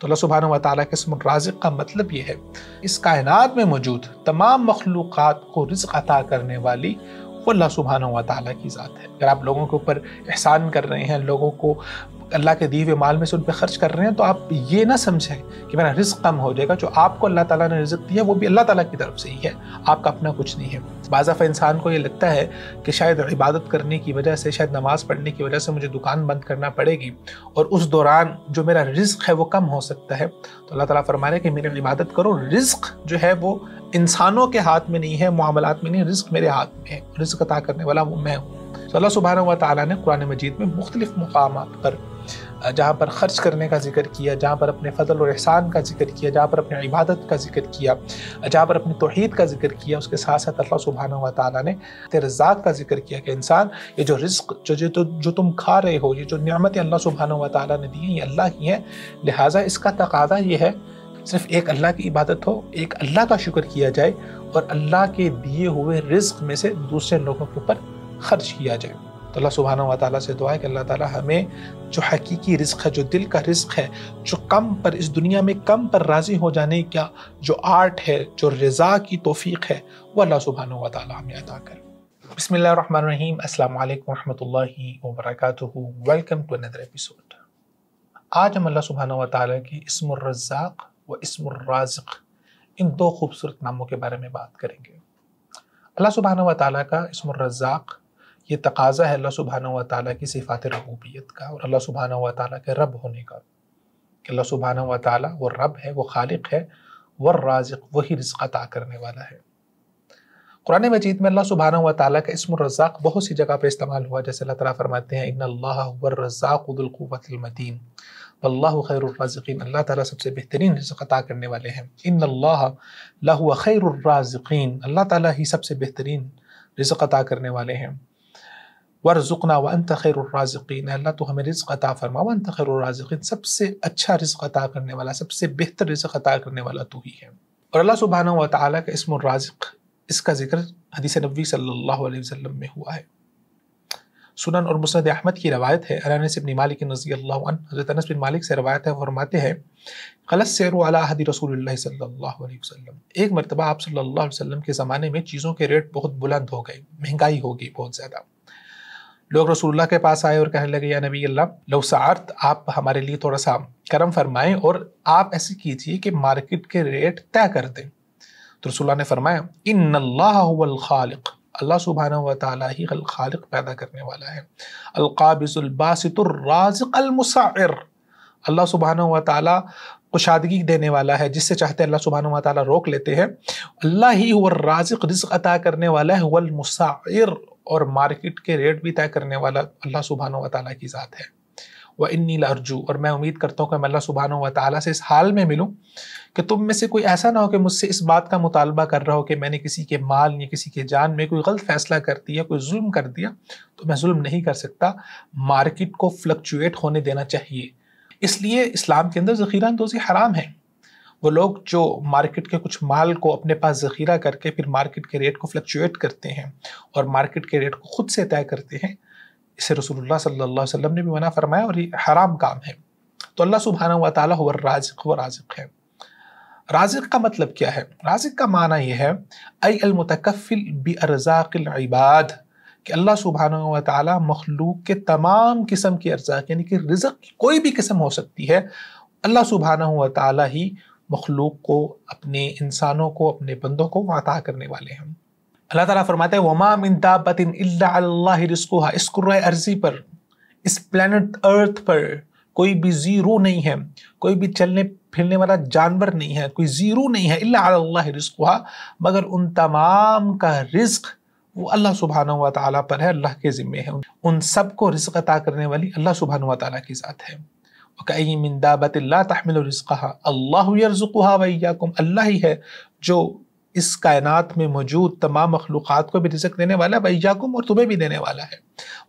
तो अल्लाह सुबहान तला के इसम राजिक का मतलब ये है इस कायनात में मौजूद तमाम मखलूक़ात को रिज्क अता करने वाली वो अल्लाह सुबहान हुआ ताली की ज़ात है अगर आप लोगों के ऊपर एहसान कर रहे हैं लोगों को अल्लाह के दीवे माल में से उन पर ख़र्च कर रहे हैं तो आप ये ना समझें कि मेरा रिस्क कम हो जाएगा जो आपको अल्लाह ताला ने रिस्क दिया वो भी अल्लाह ताला की तरफ से ही है आपका अपना कुछ नहीं है बाज़ा इंसान को ये लगता है कि शायद इबादत करने की वजह से शायद नमाज़ पढ़ने की वजह से मुझे दुकान बंद करना पड़ेगी और उस दौरान जो मेरा रिस्क है वो कम हो सकता है तो अल्लाह तला फरमा रहे कि मेरी इबादत करो रिस्क जो है वो इंसानों के हाथ में नहीं है मामला में नहीं रिस्क मेरे हाथ में है रिस्क अता करने वाला वो मैं हूँ तो अल्लाह सुबहाना व ताली ने कुरान मजीद में मुख्तलिफ मकाम पर जहाँ पर ख़र्च करने का जिक्र किया जहाँ पर अपने फ़जल और एहसान का जिक्र किया जहाँ पर अपनी इबादत का जिक्र किया जहाँ पर अपनी तोहद का जिक्र किया उसके साथ साथ अल्लाह सुबहाना व ताली ने तेरजात का जिक्र किया कि इंसान ये जो रिस्क जो जो जो तुम खा रहे हो ये जो नियामतें अल्लाह सुबहाना व ताली ने दी हैं ये अल्लाह की हैं लिहाजा इसका तकाजा ये है सिर्फ एक अल्लाह की इबादत हो एक अल्लाह का शुक्र किया जाए और अल्लाह के दिए हुए रिज्क में से दूसरे लोगों के ऊपर खर्च किया जाए तो अल्लाह सुबहाना व ताली से दुआ है कि अल्लाह ताली हमें जो हकीकी रिस्क है जो दिल का रिस्क है जो कम पर इस दुनिया में कम पर राज़ी हो जाने का जो आर्ट है जो रज़ा की तोफ़ी है वो अल्लाह सुबहाना व ताली हमें अदा कर बसमिल अस्सलाम वालेकुम रहमतुल्लाहि व वेलकम टू अनदर एपिसोड आज हम अल्लाह सुबहाना व ताली के रज़ाक़ व इसमर्राज़क इन दो खूबसूरत नामों के बारे में बात करेंगे अल्लाह सुबहान व का इसमर्रज़ाक़ ये तकाजा है अल्लाह सुबहान व ताली की सिफात रबूबियत का और अल्लाह सुबहाना व के रब होने का कि अल्लाह सुबहान व ताली वो रब है वो खालिक है व राजक वही रिज्क करने वाला है कुरान मजीद में अल्लाह सुबहान व का इसम बहुत सी जगह पर इस्तेमाल हुआ जैसे अल्लाह ताला फरमाते हैं इन अल्लाह रज़ाक़ुदुल्क़ुवतमदीन अल्लाह खैरज़िकीन अल्लाह ताला सबसे बेहतरीन रिज़्क़ अता करने वाले हैं इन अल्लाह लहु खैरज़िकीन अल्लाह ताला ही सबसे बेहतरीन रिज़्क़ अता करने वाले हैं वरज़ुकना व अंत खैरज़िकीन अल्लाह तो हमें रिज़्क़ अता फरमा व अंत खैरज़िकीन सबसे अच्छा रिज़्क़ अता करने वाला सबसे बेहतर रिज़्क़ अता करने वाला तू ही है और अल्लाह सुबहाना व ताली का इसम इसका जिक्र हदीस नबी सल्लल्लाहु अलैहि वसल्लम में हुआ है सुनन और मुसनद अहमद की रवायत है अनस बिन मालिक नज़ी हज़रत अनस बिन मालिक से रवायत है फरमाते हैं गलत सैर हदी रसूल सल्लल्लाहु एक मरतबा आप सल्ला वसम के ज़माने में चीज़ों के रेट बहुत बुलंद हो गए महंगाई हो गई बहुत ज़्यादा लोग रसूलुल्लाह के पास आए और कहने लगे या नबी अल्लाह लौसार्थ आप हमारे लिए थोड़ा सा करम फरमाएं और आप ऐसे कीजिए कि मार्केट के रेट तय कर दें तो रसूलुल्लाह ने फरमाया इन अल्लाह खालिक अल्लाह सुबहाना व ताली ही खालिक पैदा करने वाला है मुसाइर अल्लाह सुबहाना व ताली कुशादगी देने वाला है जिससे चाहते अल्लाह सुबहान व ताली रोक लेते हैं अल्लाह ही हुआ राजिक रिज्क अता करने वाला है वल मुसाइर और मार्केट के रेट भी तय करने वाला अल्लाह सुबहान व ताली की ज़ात है व इन्नी लर्जू और मैं उम्मीद करता हूँ कि मैं अल्लाह सुबहाना व ताली से इस हाल में मिलूँ कि तुम में से कोई ऐसा ना हो कि मुझसे इस बात का मुतालबा कर रहा हो कि मैंने किसी के माल या किसी के जान में कोई गलत फैसला कर दिया कोई जुल्म कर दिया तो मैं जुल्म नहीं कर सकता मार्केट को फ्लक्चुएट होने देना चाहिए इसलिए इस्लाम के अंदर ज़ख़ीरा अंदोज़ी हराम है वो लोग जो मार्केट के कुछ माल को अपने पास ज़ख़ीरा करके फिर मार्केट के रेट को फ्लक्चुएट करते हैं और मार्केट के रेट को ख़ुद से तय करते हैं इसे रसूल सल्ला अलैहि ने भी मना फरमाया और ये हराम काम है तो अल्लाह सुबहाना व ताल हुआ व राजक है राजक का मतलब क्या है राजिक का माना यह है अय अलमतकफ़िल इबाद कि अल्लाह सुबहाना व ताली मखलूक के तमाम किस्म की अर्जाक यानी कि रिजक की कोई भी किस्म हो सकती है अल्लाह सुबहाना व ताली ही मखलूक को अपने इंसानों को अपने बंदों को माता करने वाले हैं अल्लाह ताला फरमाते हैं वमा मिन दाबतिन इल्ला रिस्कुहा इस कुर्रा अर्जी पर इस प्लानट अर्थ पर कोई भी ज़ीरो नहीं है कोई भी चलने फिरने वाला जानवर नहीं है कोई ज़ीरो नहीं है इल्ला अल्लाह रिस्कुहा मगर उन तमाम का रिस्क वो अल्लाह सुबहाना हुआ ताला पर है अल्लाह के ज़िम्मे है उन सबको रिस्क अता करने वाली अल्लाह सुबहाना हुआ ताला की ज़ात है कई मिंदाबत तहमिल रिस्कहा अल्लाह यरजुकहा वैयाकुम अल्लाह ही है जो इस कायनात में मौजूद तमाम मखलूक़ को भी रिजक देने वाला को और तुम्हें भी देने वाला है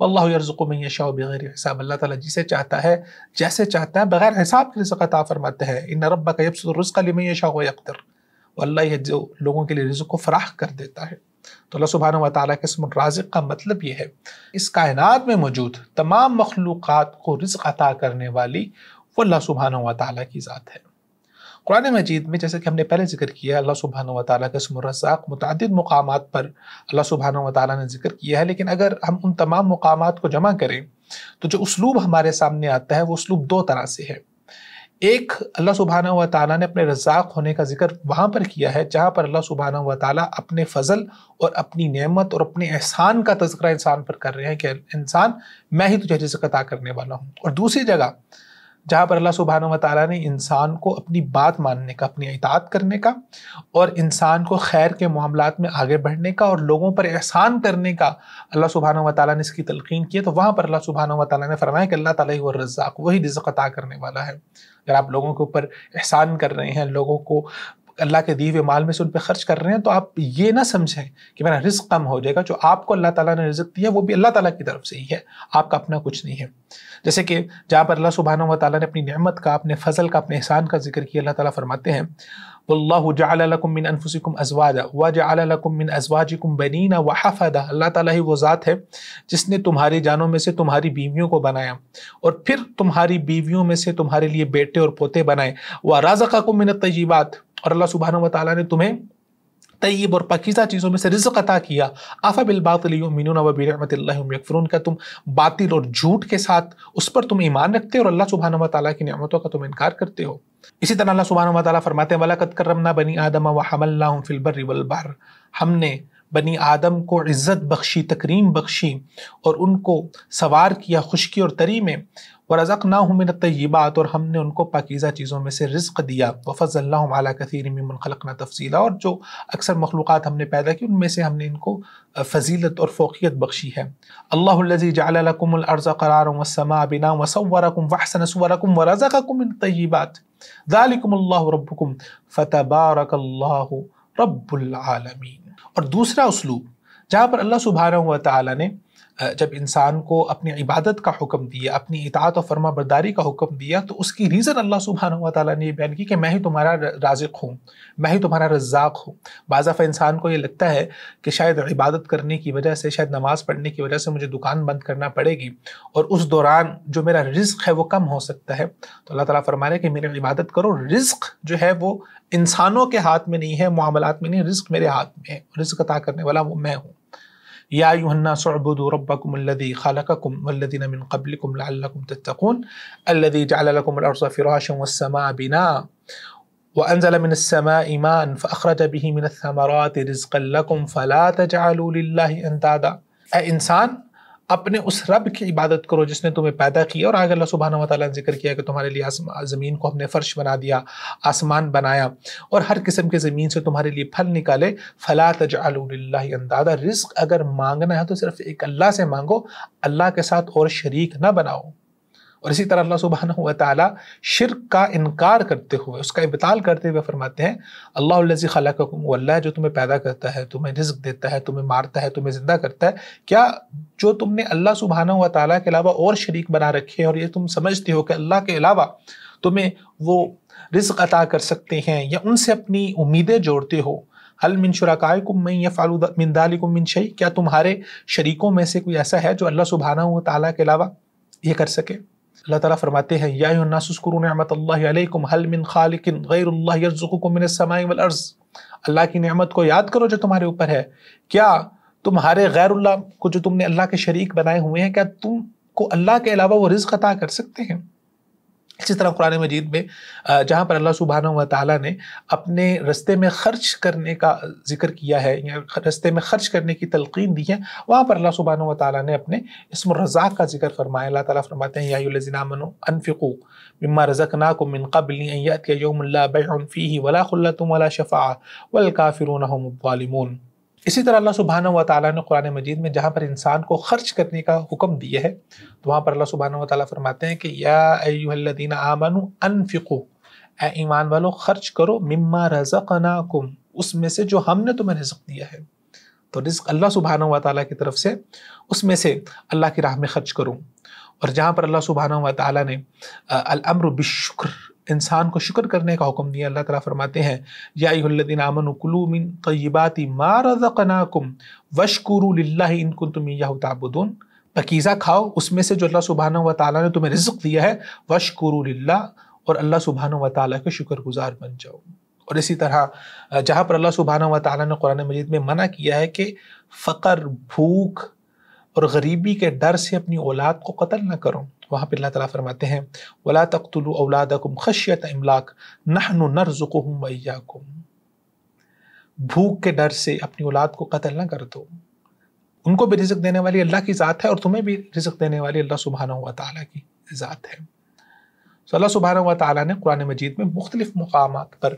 अल्लाह यरजुकुम यशा बगैर हिसाब अल्लाह ताला जिसे चाहता है जैसे चाहता है बगैर हिसाब के रिजक अता फरमाते हैं इन रब्बा का यब्सुरज़्क़ लिमन यशा व यक़दर ये जो लोगों के लिए रिजक को फराह कर देता है तो अल्लाह सुबहान व ताली के इसम राजिक का मतलब ये है इस कायनात में मौजूद तमाम मखलूक़ात को रिजक अता करने वाली वो अल्लाह सुबहान व ताली की ज़ात है कुरान मजीद में जैसे कि हमने पहले जिक्र किया अल्लाह सुबहान व के का समरसाक मुतद मकाम पर अल्लाह सुबहान व ने जिक्र किया है लेकिन अगर हम उन तमाम मकाम को जमा करें तो जो उसलूब हमारे सामने आता है वो उसलूब दो तरह से है एक अल्लाह सुबहाना व ताली ने अपने रज़ाक होने का जिक्र वहाँ पर किया है जहाँ पर अल्लाह सुबहाना व ताली अपने फ़ज़ल और अपनी नमत और अपने एहसान का तस्करा इंसान पर कर रहे हैं कि इंसान मैं ही तुझे रिजक अदा करने वाला हूँ और दूसरी जगह जहाँ पर अल्लाह सुबहान वाली ने इंसान को अपनी बात मानने का अपनी इतात करने का और इंसान को खैर के मामला में आगे बढ़ने का और लोगों पर एहसान करने का अल्लाह सुबहान वाली ने इसकी तलकिन की है तो वहाँ पर अल्लाह सुबहान वाली ने फरमाया कि अल्लाह ताली व रज़ाक वही रिजक अता करने वाला है अगर आप लोगों के ऊपर एहसान कर रहे हैं लोगों को अल्लाह के दिए हुए माल में से उन पर खर्च कर रहे हैं तो आप ये ना समझें कि मेरा रिस्क कम हो जाएगा जो आपको अल्लाह ताला ने रिस्क दिया वो भी अल्लाह ताला की तरफ से ही है आपका अपना कुछ नहीं है जैसे कि जहाँ पर अल्लाह सुबहान व ने अपनी नहमत का अपने फजल का अपने एहसान का जिक्र किया अल्लाह ताला फरमाते हैं वल्लाहु जa'लकुम अनफुसिकुम अजवाजा व जa'लकुम मिन अजवाजिकुम बनीना व हफदा अल्लाह ताली वो ज़ात है जिसने तुम्हारी जानों में से तुम्हारी बीवियों को बनाया और फिर तुम्हारी बीवियों में से तुम्हारे लिए बेटे और पोते बनाए व का मिन तजीबात और अल्लाह सुबहान वाली ने तुम्हें तयब और पकीज़ा चीज़ों में से रिज़ अता किया आफ़ा बिलबातमिन वबीरमतफ़रून का तुम बातिल और झूठ के साथ उस पर तुम ईमान रखते हो और अल्लाह सुबहान वाली की नियामतों का तुम इनकार करते हो इसी तरह अल्लाह सुबहान वाली फरमाते वाला कत रमना बनी आदम व हमल्ला फिलबर रिवलबर हमने बनी आदम को इज़्ज़त बख्शी तकरीम बख्शी और उनको सवार किया खुशकी और तरी में व रज़क ना हमिन तयबात और हमने उनको पाकिज़ा चीज़ों में से रिस्क दिया वफ़ल्लाम आला कथीर ममन खलकना तफसीला और जो अक्सर मखलूक़ात हमने पैदा की उनमें से हमने इनको फजीलत और फोकियत बख्शी है अल्लाजी जालकुमर्ज़ करार वसमा बिना वसवरकुम वसन सवरकुम व रज़कम तयबात दालिकम्ला रबुम फ़तबारक रबालमीन और दूसरा उसलूब जहाँ पर अल्लाह सुबहाना हुआ ताला ने जब इंसान को अपनी इबादत का हुक्म दिया अपनी इतात और फर्मा बरदारी का हुक्म दिया तो उसकी रीज़न अल्लाह सुबहाना ताला ने यह बयान की कि मैं ही तुम्हारा राजिक हूँ मैं ही तुम्हारा रज्जाक हूँ बाज़ा इंसान को ये लगता है कि शायद इबादत करने की वजह से शायद नमाज़ पढ़ने की वजह से मुझे दुकान बंद करना पड़ेगी और उस दौरान जो मेरा रिज्क है वो कम हो सकता है तो अल्लाह ताली फरमा रहे कि मेरी इबादत करो रिज्क जो है वो इंसानों के हाथ में नहीं है मामलात में नहीं रिस्क मेरे हाथ में है रिस्क अता करने वाला वो मैं हूँ या युहन्ना सब्बुदरबकुमल्लदी खालकुमल्लिन मिन कबलकुम लकुम तत्तकून अल्लदी जालकुमरसा फ़िराश वसमा बिना व अनजल मिन समा ईमान फ़रज बिही मिन समरात अपने उस रब की इबादत करो जिसने तुम्हें पैदा किया और आगे अल्लाह सुबहाना ने जिक्र किया कि तुम्हारे लिए ज़मीन को हमने फ़र्श बना दिया आसमान बनाया और हर किस्म के ज़मीन से तुम्हारे लिए फल निकाले फला तजाल्ला अंदाजा रिस्क अगर मांगना है तो सिर्फ एक अल्लाह से मांगो अल्लाह के साथ और शरीक ना बनाओ और इसी तरह अल्लाह सुबहान ताली शिरक का इनकार करते हुए उसका इबताल करते हुए फरमाते हैं अल्लाह लजी अल्लाह जो तुम्हें पैदा करता है तुम्हें रिस्क देता है तुम्हें मारता है तुम्हें ज़िंदा करता है क्या जो तुमने अल्लाह सुबहाना हुआ ताली के अलावा और शरीक बना रखे हैं और ये तुम समझते हो कि अल्लाह के अलावा तुम्हें वो रिस्क अता कर सकते हैं या उनसे अपनी उम्मीदें जोड़ते हो हल मिन शुराकाय कुम या फालू मिनदाली कुम मिन शही क्या तुम्हारे शरीकों में से कोई ऐसा है जो अल्लाह सुबहाना हुआ ताला के अलावा ये कर सके अल्लाह ताला फरमाते हैं या नेमत अल्लाह अलैकुम हल मिन खालिकिन गैर समाई वल अर्ज़ अल्लाह की नेमत को याद करो जो तुम्हारे ऊपर है क्या तुम्हारे गैरुल्ला को जो तुमने अल्लाह के शरीक बनाए हुए हैं क्या तुमको अल्लाह के अलावा वो रिज्क अता कर सकते हैं इसी तरह कुरान मजीद में जहाँ पर अल्लाह सुबहाना व ताली ने अपने रस्ते में ख़र्च करने का जिक्र किया है या रस्ते में ख़र्च करने की तलकिन दी है वहाँ पर अल्लाह सुबहाना व ताली ने अपने इसम रज़ाक का जिक्र फरमाया अल्लाह ताली फरमाते हैं याजिनामन अनफ़िकू मम्मा रज़क ना को मिनकबलीत योमफ़ी वला खुल्लतम वला शफ़ा वल काफ़िरून इसी तरह अल्लाह सुबहाना व ताली ने कुरान मजीद में जहाँ पर इंसान को खर्च करने का हुक्म दिया है तो वहाँ पर अल्लाह सुबहाना व ताली फरमाते हैं कि यादीन आमनु अनफिको ए ईमान वालो खर्च करो मिम्मा रज़क़ना कुम उसमें से जो हमने तुम्हें रिजक दिया है तो रिस्क अल्लाह सुबहाना व ताली की तरफ से उसमें से अल्लाह की राह में खर्च करूँ और जहाँ पर अल्लाह सुबहाना व ताली ने अलअम्र बिशुक्र इंसान को शुक्र करने का हुक्म दिया अल्लाह ताला फरमाते हैं यादीन आमन कुलूमिन तयबाती मारज़क़नाकुम वशकुरु लिल्लाहि इन कुंतुम इय्याहु ताबुदून पकीज़ा खाओ उसमें से जो अल्लाह सुबहाना व ताली ने तुम्हें रिज्क दिया है वशकुरु और अल्लाह सुबहाना व ताली के शुक्रगुजार बन जाओ और इसी तरह जहाँ पर अल्लाह सुबहाना व ताली ने कुरान मजीद में मना किया है कि फ़कर भूख और गरीबी के डर से अपनी औलाद को कत्ल ना करो वहाँ पर अल्लाह ताला फरमाते हैं वला तख्तुल औलादकुम खशियत इमलाक नहनु नरजुकुम वैयाकुम भूख के डर से अपनी औलाद को कत्ल ना कर दो उनको भी रिजक देने वाली अल्लाह की ज़ात है और तुम्हें भी रिजक देने वाली अल्लाह सुबहाना हुआ ताली की ज़ात है सो अल्लाह सुबहाना हुआ ताली ने कुरान मजीद में मुख्तलिफ़ मकाम पर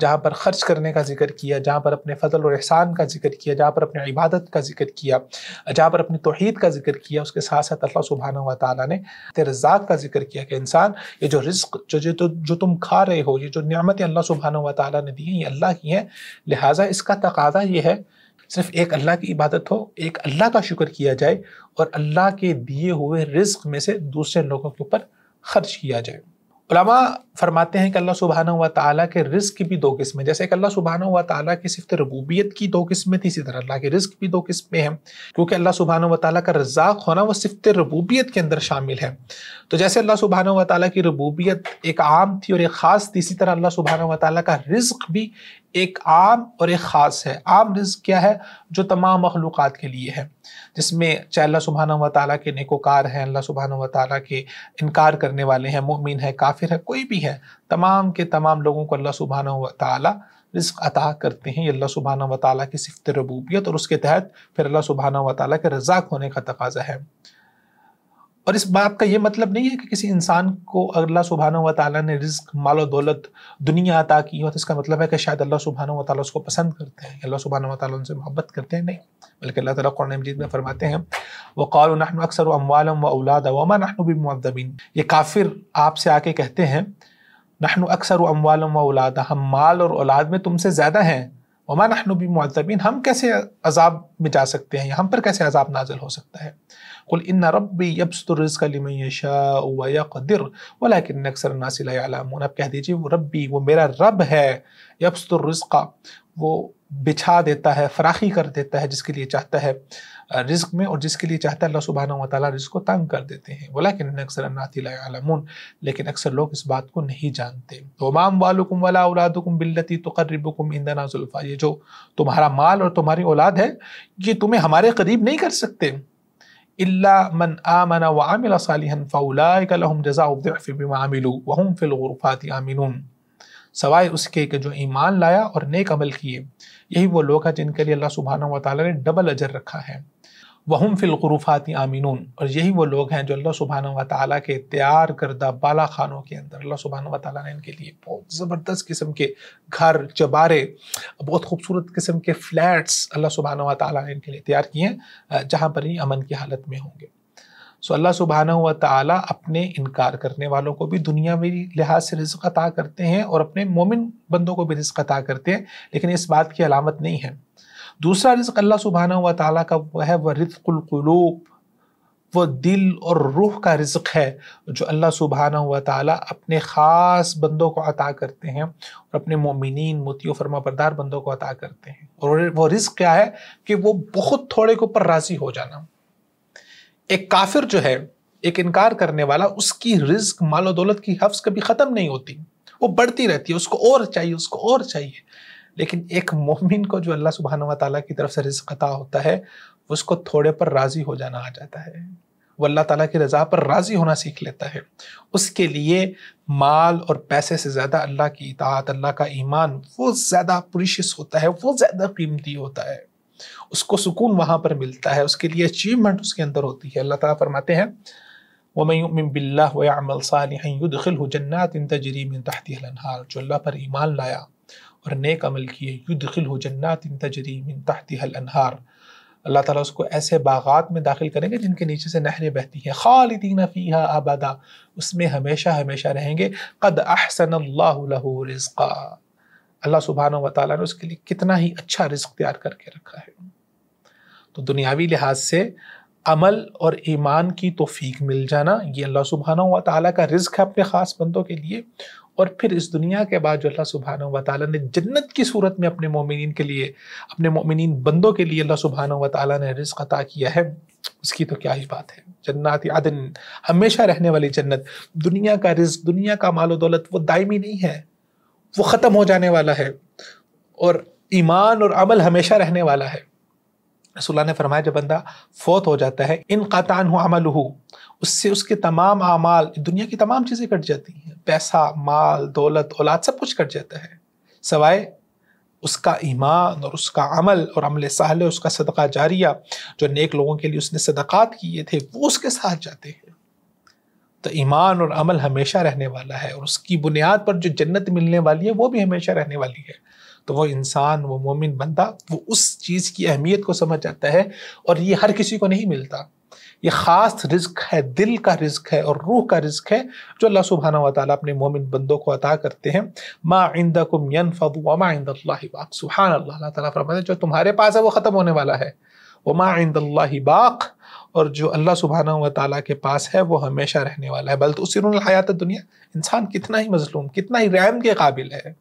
जहाँ पर ख़र्च करने का जिक्र किया जहाँ पर अपने फ़जल और एहसान का जिक्र किया जहाँ पर अपने इबादत का जिक्र किया जहाँ पर अपनी तोहद का जिक्र किया उसके साथ साथ अल्लाह सुबहाना व ताली ने तेरजाक का जिक्र किया कि इंसान ये जो रिस्क जो जो जो तुम खा रहे हो ये जो नियामतें अल्लाह सुबहाना व ताली ने दी हैं ये अल्लाह की हैं लिहाजा इसका तकाजा ये है सिर्फ एक अल्लाह की इबादत हो एक अल्लाह का शुक्र किया जाए और अल्लाह के दिए हुए रिस्क में से दूसरे लोगों के ऊपर खर्च किया जाए उलमा फरमाते हैं कि अल्लाह सुबहाना हुआ ताला के रिस्क की भी दो किस्में जैसे कि अल्लाह सुबहाना हुआ ताला की सिफ्त रबूबियत की दो किस्में थी इसी तरह अल्लाह के रिस्क भी दो किस्में हैं क्योंकि अल्लाह सुबहाना हुआ ताला का रज़ाक होना वह सिफ्त रबूबियत के अंदर शामिल है तो जैसे अल्लाह सुबहाना हुआ ताला की रबूबियत एक आम थी और एक ख़ास थी इसी तरह अल्लाह सुबहाना हुआ ताला का रिस्क भी एक आम और एक ख़ास है आम रिज क्या है जो तमाम मखलूक़ के लिए है जिसमें चाहे अल्लाह सुबहाना व ताली के नेकोकार हैं अल्लाह सुबहान व ताली के इनकार करने वाले हैं मुमिन है काफिर है कोई भी है तमाम के तमाम लोगों को अल्लाह सुबहाना व ताली रिस्क अता करते हैं ये अल्लाह सुबहाना व ताली की सिफत रबूबियत और उसके तहत फिर अल्लाह सुबहाना व ताली के रजाक होने का तकाजा है और इस बात का ये मतलब नहीं है कि किसी इंसान को अल्लाह सुबहान व ताली ने रिज्क माल दौलत दुनिया अता की हो तो इसका मतलब है कि शायद अल्लाह सुबहान व ताली उसको पसंद करते हैं अल्लाह सुबहान व ताली उनसे मोहब्बत करते हैं नहीं बल्कि अल्लाह ताला कुरान मजीद में फरमाते हैं व कौल अक्सर अमवाल व औलाद वमा नहनु भी ये काफिर आपसे आके कहते हैं नाहनु अक्सर अमवाल व औलाद हम माल और औलाद में तुमसे ज़्यादा हैं वमा नहनु भी हम कैसे अजाब में जा सकते हैं हम पर कैसे अजाब नाजल हो सकता है कुल इन रबी यबसरज़क़लिमशाक़दिर वलाकिन अक्सर नासिल आप कह दीजिए वो रबी वो मेरा रब है यबस्तुर रिज्का वो बिछा देता है फराखी कर देता है जिसके लिए चाहता है रिस्क में और जिसके लिए चाहता है अल्लाह सुबहाना वाली रिस्क को तंग कर देते हैं बोला कि अक्सर नातिलामून लेकिन अक्सर लोग इस बात को नहीं जानते तो माम वालकुम वाला औलादुकुम बिल्लती तकर्रबुकुम इंदना जुल्फ़ा ये जो तुम्हारा माल और तुम्हारी औलाद है ये तुम्हें हमारे करीब नहीं कर सकते इल्ला मन आमना व आमिला सालिहन लहुम जज़ाउ बिमा वहुम फिल गुरफ़ाति आमिनून सवाए उसके के जो ईमान लाया और नेक अमल किए यही वो लोग हैं जिनके लिए अल्लाह सुबहाना वाली ने डबल अजर रखा है वहम फ़िलगरूफ़ाती आमिनून और यही वो लोग हैं जो अल्लाह सुबहाना व ताली के तैयार करदा बाला खानों के अंदर अल्लाह सुबहाना व ने इनके लिए बहुत ज़बरदस्त किस्म के घर चबारे बहुत खूबसूरत किस्म के फ्लैट्स अल्लाह सुबहाना व ने इनके लिए तैयार किए हैं जहाँ पर ही अमन की हालत में होंगे सो अल्लाह सुबहाना हुआ ताला अपने इनकार करने वालों को भी दुनियावी लिहाज से रिज्क अता करते हैं और अपने मोमिन बंदों को भी रिज्क अता करते हैं लेकिन इस बात की अलामत नहीं है दूसरा रिज्क अल्लाह सुबहाना हुआ ताला का वह है वह रिजकुलूब वह दिल और रूह का रिज्क है जो अल्लाह सुबहाना हुआ ताला अपने ख़ास बंदों को अता करते हैं और अपने मोमिन मोती फरमा बरदार बंदों को अता करते हैं और वह रिज्क क्या है कि वो बहुत थोड़े के ऊपर राज़ी हो जाना एक काफिर जो है एक इनकार करने वाला उसकी रिज्क मालो दौलत की हफ्स कभी ख़त्म नहीं होती वो बढ़ती रहती है उसको और चाहिए उसको और चाहिए लेकिन एक मोमिन को जो अल्लाह सुबहान तला की तरफ से रिज्क अता होता है उसको थोड़े पर राज़ी हो जाना आ जाता है वो अल्लाह ताला की रज़ा पर राज़ी होना सीख लेता है उसके लिए माल और पैसे से ज़्यादा अल्लाह की इतात अल्लाह का ईमान वो ज़्यादा प्रीशियस होता है वो ज़्यादा कीमती होता है उसको सुकून वहाँ पर मिलता है उसके लिए अचीवमेंट उसके अंदर होती है अल्लाह ताला फरमाते हैं वमयमिन बिल्ला वमल सादिल जन्नात इन तजरी में हलनहार जो अल्लाह पर ईमान लाया और नेक अमल किए युदखिल हो जन्नात इन तजरी मिन तहतहल अल्लाह ताला उसको ऐसे बागात में दाखिल करेंगे जिनके नीचे से नहरें बहती हैं खालिदीन फ़ीहा आबादा उसमें हमेशा हमेशा रहेंगे कद अहसन अल्लाह रिज़्क़ा अल्लाह सुबहान व ताली ने उसके लिए कितना ही अच्छा रिस्क तैयार करके रखा है तो दुनियावी लिहाज से अमल और ईमान की तोफीक मिल जाना ये अल्लाह सुबहाना व ताली का रिज्क है अपने ख़ास बंदों के लिए और फिर इस दुनिया के बाद जो अल्लाह सुबहाना व ताली ने जन्नत की सूरत में अपने मोमिन के लिए अपने मोमिन बंदों के लिए अल्लाह सुबहाना व ताली ने रिज्क अता किया है उसकी तो क्या ही बात है जन्नत आदन हमेशा रहने वाली जन्नत दुनिया का रिज्क दुनिया का मालो दौलत वो दायमी नहीं है वो ख़त्म हो जाने वाला है और ईमान और अमल हमेशा रहने वाला है रसुल्ला ने फरमाया जब बंदा फौत हो जाता है इन कतान हो अमल हो उससे उसके तमाम अमाल दुनिया की तमाम चीज़ें कट जाती हैं पैसा माल दौलत औलाद सब कुछ कट जाता है सवाए उसका ईमान और उसका अमल और अमल सहल उसका सदका जारिया जो नेक लोगों के लिए उसने सदक़ात किए थे वो उसके साथ जाते हैं तो ईमान और अमल हमेशा रहने वाला है और उसकी बुनियाद पर जो जन्नत मिलने वाली है वो भी हमेशा रहने वाली है तो वो इंसान वो मोमिन बंदा वो उस चीज़ की अहमियत को समझ जाता है और ये हर किसी को नहीं मिलता ये ख़ास रिस्क है दिल का रिस्क है और रूह का रिस्क है जो अल्लाह सुबहाना वाली अपने मोमिन बंदों को अता करते हैं माँ आइंदा कुम यन फदुआ माँ आइंद बाक सुबहान अल्लाह ताला फरमाते जो तुम्हारे पास है वो ख़त्म होने वाला है वो माँ आइंद बाक और जो अल्लाह सुबहाना व ताली के पास है वो हमेशा रहने वाला है बल्कि उसी हयात दुनिया इंसान कितना ही मजलूम कितना ही रैम के काबिल है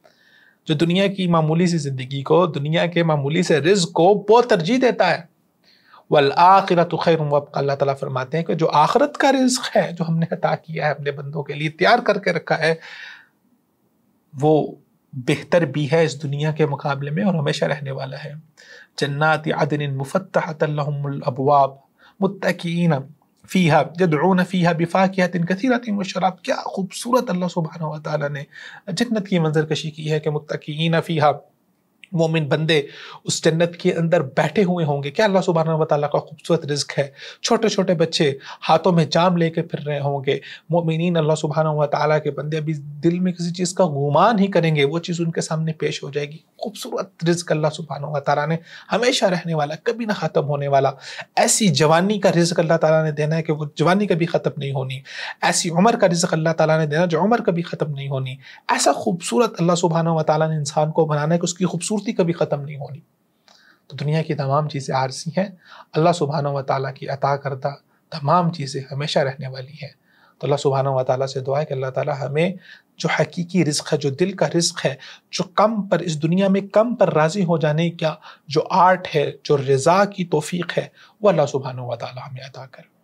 जो दुनिया की मामूली सी ज़िंदगी को दुनिया के मामूली से रिज को बहुत तरजीह देता है वल आखिरत खैर अल्लाह ताला फरमाते हैं कि जो आखरत का रिज्क है जो हमने अता किया है अपने बंदों के लिए तैयार करके रखा है वो बेहतर भी है इस दुनिया के मुकाबले में और हमेशा रहने वाला है जन्नात आदिन मुफ़त अबुआब मुतकीन फ़ीहा यदून फ़ीहा बिफाकिया कथीरत व शराब क्या खूबसूरत अल्लाह सुबहाना वाली ने जन्नत की मंजर कशी की है कि मुतकीन फ़ीहा मोमिन बंदे उस जन्नत के अंदर बैठे हुए होंगे क्या अल्लाह सुबहाना वाली का खूबसूरत रिज्क है छोटे छोटे बच्चे हाथों में जाम लेके फिर रहे होंगे मोमिन अल्लाह सुबहाना वाली के बंदे अभी दिल में किसी चीज़ का गुमान ही करेंगे वो चीज़ उनके सामने पेश हो जाएगी खूबसूरत रिज्क अल्लाह सुबहाना ताली ने हमेशा रहने वाला कभी ना ख़त्म होने वाला ऐसी जवानी का रिज्क अल्लाह तला ने देना है कि वो जवानी कभी ख़त्म नहीं होनी ऐसी उम्र का रिज्क अल्लाह ताली ने देना जो उम्र कभी ख़त्म नहीं होनी ऐसा खूबसूरत अल्लाह व वाली ने इंसान को बनाना है कि उसकी खूबसूरत खूबसूरती कभी ख़त्म नहीं होनी तो दुनिया की तमाम चीज़ें आरसी हैं अल्लाह सुबहाना व ताली की अता करता तमाम चीज़ें हमेशा रहने वाली हैं तो अल्लाह सुबहान व ताली से दुआ है कि अल्लाह ताली हमें जो हकीकी रिस्क है जो दिल का रिस्क है जो कम पर इस दुनिया में कम पर राज़ी हो जाने का जो आर्ट है जो रज़ा की तोफ़ी है वह अल्लाह सुबहाना व ताली हमें अदा करें